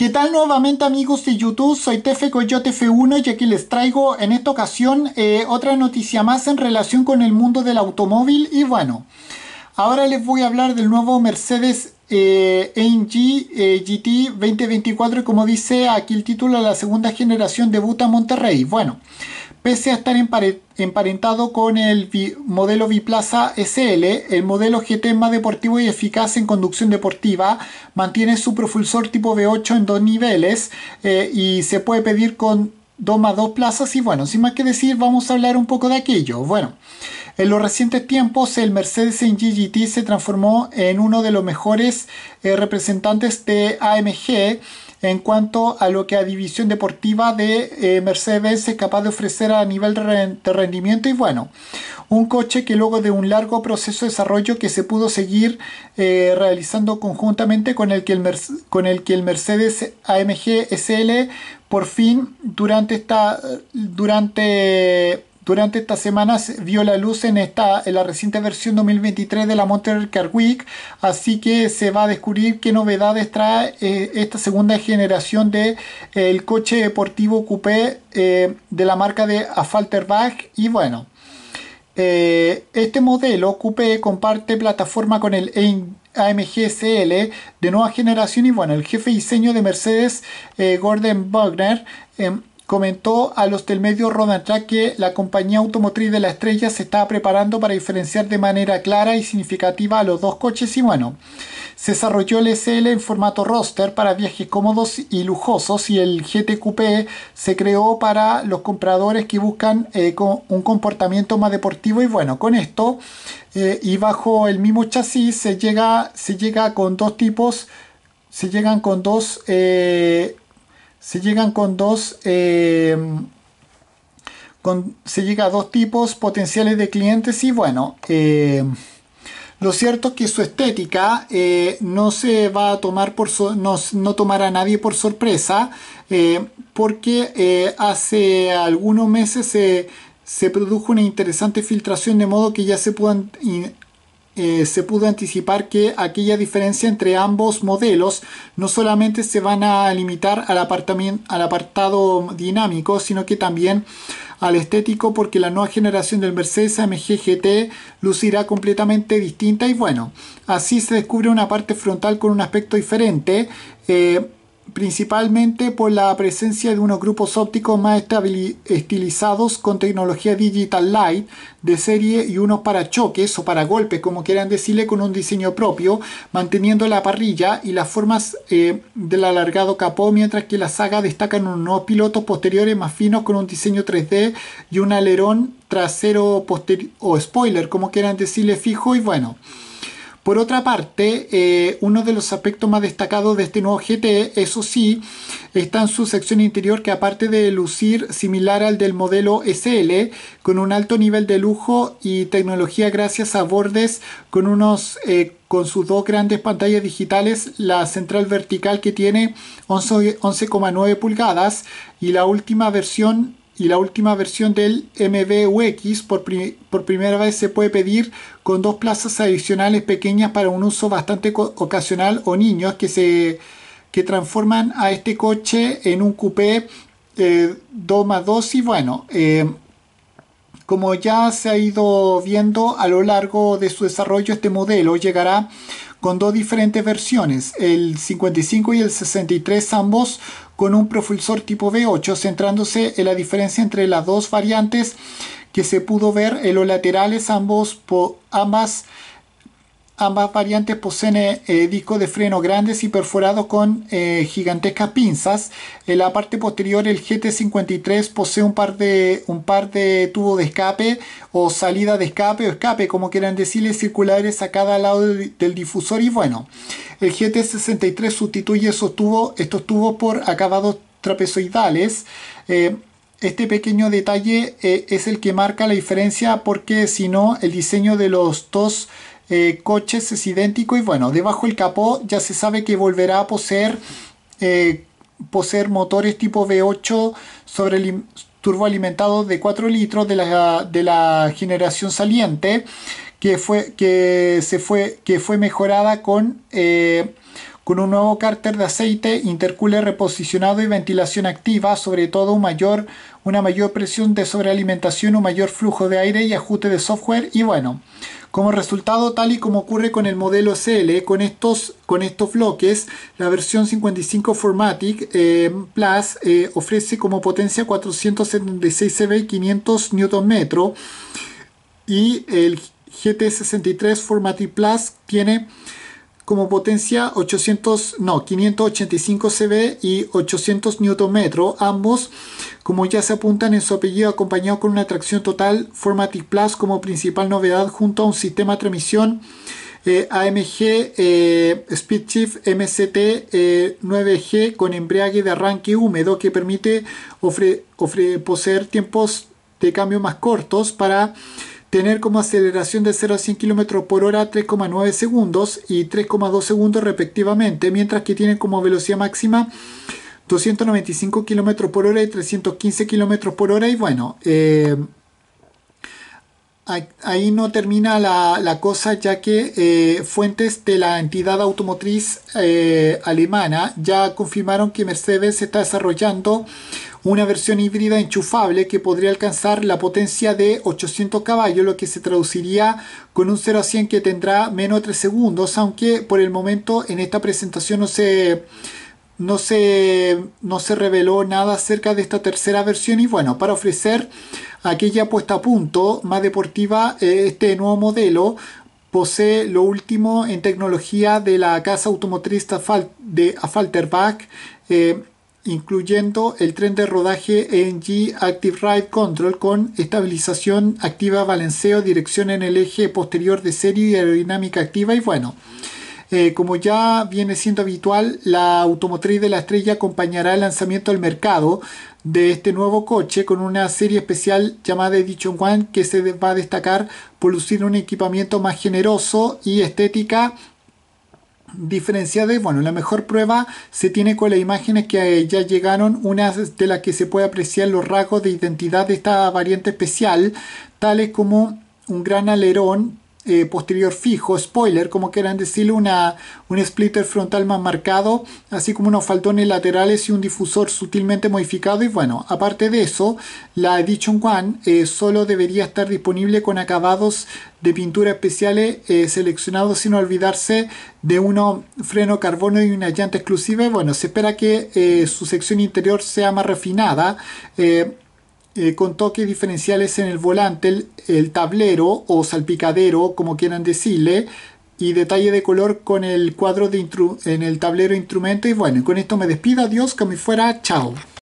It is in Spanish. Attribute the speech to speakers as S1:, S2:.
S1: ¿Qué tal nuevamente amigos de YouTube? Soy Tefe Coyote 1 y aquí les traigo en esta ocasión eh, otra noticia más en relación con el mundo del automóvil y bueno, ahora les voy a hablar del nuevo Mercedes AMG GT 2024 como dice aquí el título la segunda generación debuta Monterrey. Bueno, Pese a estar emparentado con el modelo Biplaza SL, el modelo GT más deportivo y eficaz en conducción deportiva, mantiene su propulsor tipo V8 en dos niveles eh, y se puede pedir con 2 más 2 plazas y bueno, sin más que decir vamos a hablar un poco de aquello. Bueno, en los recientes tiempos el Mercedes en GGT se transformó en uno de los mejores eh, representantes de AMG en cuanto a lo que a división deportiva de eh, Mercedes es capaz de ofrecer a nivel de rendimiento y bueno, un coche que luego de un largo proceso de desarrollo que se pudo seguir eh, realizando conjuntamente con el, que el con el que el Mercedes AMG SL por fin durante esta durante durante esta semana vio la luz en, esta, en la reciente versión 2023 de la Motor Car Week, así que se va a descubrir qué novedades trae eh, esta segunda generación del de, eh, coche deportivo coupé eh, de la marca de Affalterbach y bueno. este modelo coupé comparte plataforma con el AMG CL de nueva generación y bueno, el jefe de diseño de Mercedes Gordon Wagner em, comentó a los del medio Rodantrack que la compañía automotriz de la estrella se estaba preparando para diferenciar de manera clara y significativa a los dos coches y bueno, se desarrolló el SL en formato roster para viajes cómodos y lujosos y el GTQP Coupé se creó para los compradores que buscan eh, un comportamiento más deportivo y bueno, con esto eh, y bajo el mismo chasis se llega, se llega con dos tipos se llegan con dos eh, se llegan con dos. Eh, llega dos tipos potenciales de clientes y bueno, eh, lo cierto es que su estética eh, no se va a tomar por no, tomará a nadie por sorpresa porque hace algunos meses se produjo una interesante filtración de modo que ya se puedan eh, se pudo anticipar que aquella diferencia entre ambos modelos no solamente se van a limitar al, al apartado dinámico, sino que también al estético, porque la nueva generación del Mercedes AMG GT lucirá completamente distinta y bueno, así se descubre una parte frontal con un aspecto diferente. Eh, principalmente por la presencia de unos grupos ópticos más estilizados con tecnología Digital Light de serie y unos para choques o para golpes, como quieran decirle, con un diseño propio, manteniendo la parrilla y las formas eh, del alargado capó, mientras que la saga destacan unos pilotos posteriores más finos con un diseño 3D y un alerón trasero o spoiler, como quieran decirle, fijo y bueno. Por otra parte, eh, uno de los aspectos más destacados de este nuevo GT, e, eso sí, está en su sección interior que aparte de lucir similar al del modelo SL, con un alto nivel de lujo y tecnología gracias a bordes con unos... Eh, con sus dos grandes pantallas digitales, la central vertical que tiene 11,9 pulgadas y la última versión y la última versión del MBUX por, primera vez se puede pedir con dos plazas adicionales pequeñas para un uso bastante ocasional o niños que se transforman a este coche en un coupé 2 eh, más 2 y bueno eh, como ya se ha ido viendo a lo largo de su desarrollo este modelo llegará con dos diferentes versiones, el 55 y el 63, ambos con un propulsor tipo V8, centrándose en la diferencia entre las dos variantes que se pudo ver en los laterales, ambos ambas Ambas variantes poseen eh, eh, discos de freno grandes y perforados con eh, gigantescas pinzas. En la parte posterior el GT53 posee un par de, un par de tubos de escape o salida de escape o escape, como quieran decirles, circulares a cada lado del, difusor. Y bueno, el GT63 sustituye esos estos tubos por acabados trapezoidales. este pequeño detalle es el que marca la diferencia porque si no el diseño de los dos eh, coches es idéntico y bueno, debajo del capó ya se sabe que volverá a poseer, eh, poseer motores tipo V8 sobre turboalimentados de 4 litros de la, de la generación saliente que fue, que se fue, que fue mejorada con, eh, con un nuevo cárter de aceite, intercooler reposicionado y ventilación activa, sobre todo mayor, una mayor presión de sobrealimentación, un mayor flujo de aire y ajuste de software y bueno, como resultado, tal y como ocurre con el modelo CL, e, con estos, con estos bloques, la versión 55 Formatic eh, Plus eh, ofrece como potencia 476 CV 500 Nm y el GT63 Formatic Plus tiene como potencia 800, no, 585 CV y 800 Nm, ambos, como ya se apuntan en su apellido, acompañado con una tracción total Formatic Plus como principal novedad junto a un sistema de transmisión eh, AMG eh, Speedshift MCT 9G eh, con embriague de arranque húmedo que permite poseer tiempos de cambio más cortos para tener como aceleración de 0 a 100 km por hora 3,9 segundos y 3,2 segundos respectivamente, mientras que tienen como velocidad máxima 295 km por hora y 315 km por hora. Y bueno, eh, ahí no termina la, cosa ya que eh, fuentes de la entidad automotriz eh, alemana ya confirmaron que Mercedes está desarrollando una versión híbrida enchufable que podría alcanzar la potencia de 800 caballos, lo que se traduciría con un 0 a 100 que tendrá menos de 3 segundos, aunque por el momento en esta presentación no se no se, reveló nada acerca de esta tercera versión y bueno, para ofrecer aquella puesta a punto más deportiva, eh, este nuevo modelo posee lo último en tecnología de la casa automotriz de Afalterbach, eh, incluyendo el tren de rodaje e NG Active Ride Control con estabilización activa balanceo, dirección en el eje posterior de serie y aerodinámica activa y bueno. Eh, como ya viene siendo habitual, la automotriz de la estrella acompañará el lanzamiento al mercado de este nuevo coche con una serie especial llamada Edition One que se va a destacar por lucir un equipamiento más generoso y estética diferenciada. Bueno, la mejor prueba se tiene con las imágenes que eh, ya llegaron, unas de las que se puede apreciar los rasgos de identidad de esta variante especial, tales como un gran alerón eh, posterior fijo, spoiler, como quieran decirlo, una, un splitter frontal más marcado, así como unos faltones laterales y un difusor sutilmente modificado. Y bueno, aparte de eso, la Edition One eh, solo debería estar disponible con acabados de pintura especiales eh, seleccionados sin olvidarse de uno freno carbono y una llanta exclusiva. bueno, se espera que su sección interior sea más refinada. Eh, con toques diferenciales en el volante, el, tablero o salpicadero, como quieran decirle, y detalle de color con el cuadro de en el tablero instrumento. Y bueno, con esto me despido, adiós, que me fuera, chao.